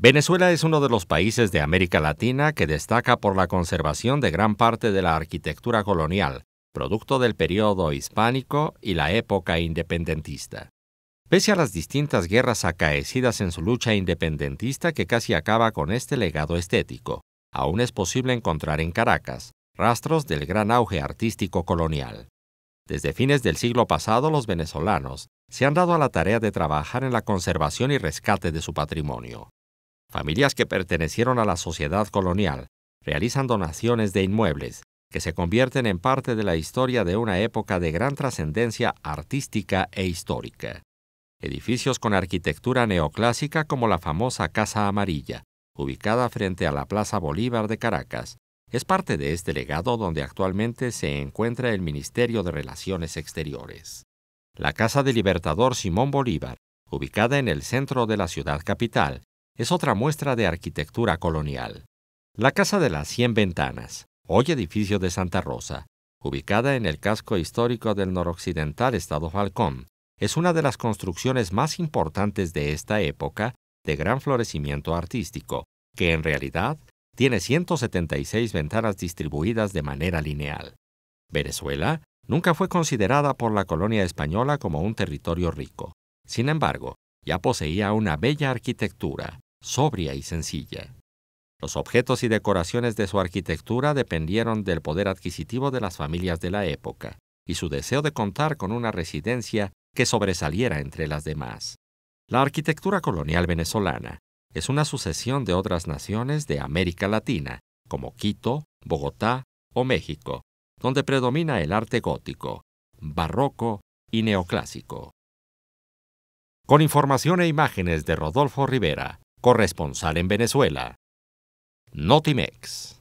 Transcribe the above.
Venezuela es uno de los países de América Latina que destaca por la conservación de gran parte de la arquitectura colonial, producto del periodo hispánico y la época independentista. Pese a las distintas guerras acaecidas en su lucha independentista que casi acaba con este legado estético, aún es posible encontrar en Caracas rastros del gran auge artístico colonial. Desde fines del siglo pasado los venezolanos se han dado a la tarea de trabajar en la conservación y rescate de su patrimonio. Familias que pertenecieron a la sociedad colonial realizan donaciones de inmuebles, que se convierten en parte de la historia de una época de gran trascendencia artística e histórica. Edificios con arquitectura neoclásica como la famosa Casa Amarilla, ubicada frente a la Plaza Bolívar de Caracas, es parte de este legado donde actualmente se encuentra el Ministerio de Relaciones Exteriores. La Casa del Libertador Simón Bolívar, ubicada en el centro de la ciudad capital, es otra muestra de arquitectura colonial. La Casa de las Cien Ventanas, hoy edificio de Santa Rosa, ubicada en el casco histórico del noroccidental estado Falcón, es una de las construcciones más importantes de esta época de gran florecimiento artístico, que en realidad tiene 176 ventanas distribuidas de manera lineal. Venezuela nunca fue considerada por la colonia española como un territorio rico. Sin embargo, ya poseía una bella arquitectura, sobria y sencilla. Los objetos y decoraciones de su arquitectura dependieron del poder adquisitivo de las familias de la época y su deseo de contar con una residencia que sobresaliera entre las demás. La arquitectura colonial venezolana es una sucesión de otras naciones de América Latina, como Quito, Bogotá o México, donde predomina el arte gótico, barroco y neoclásico. Con información e imágenes de Rodolfo Rivera, corresponsal en Venezuela. Notimex.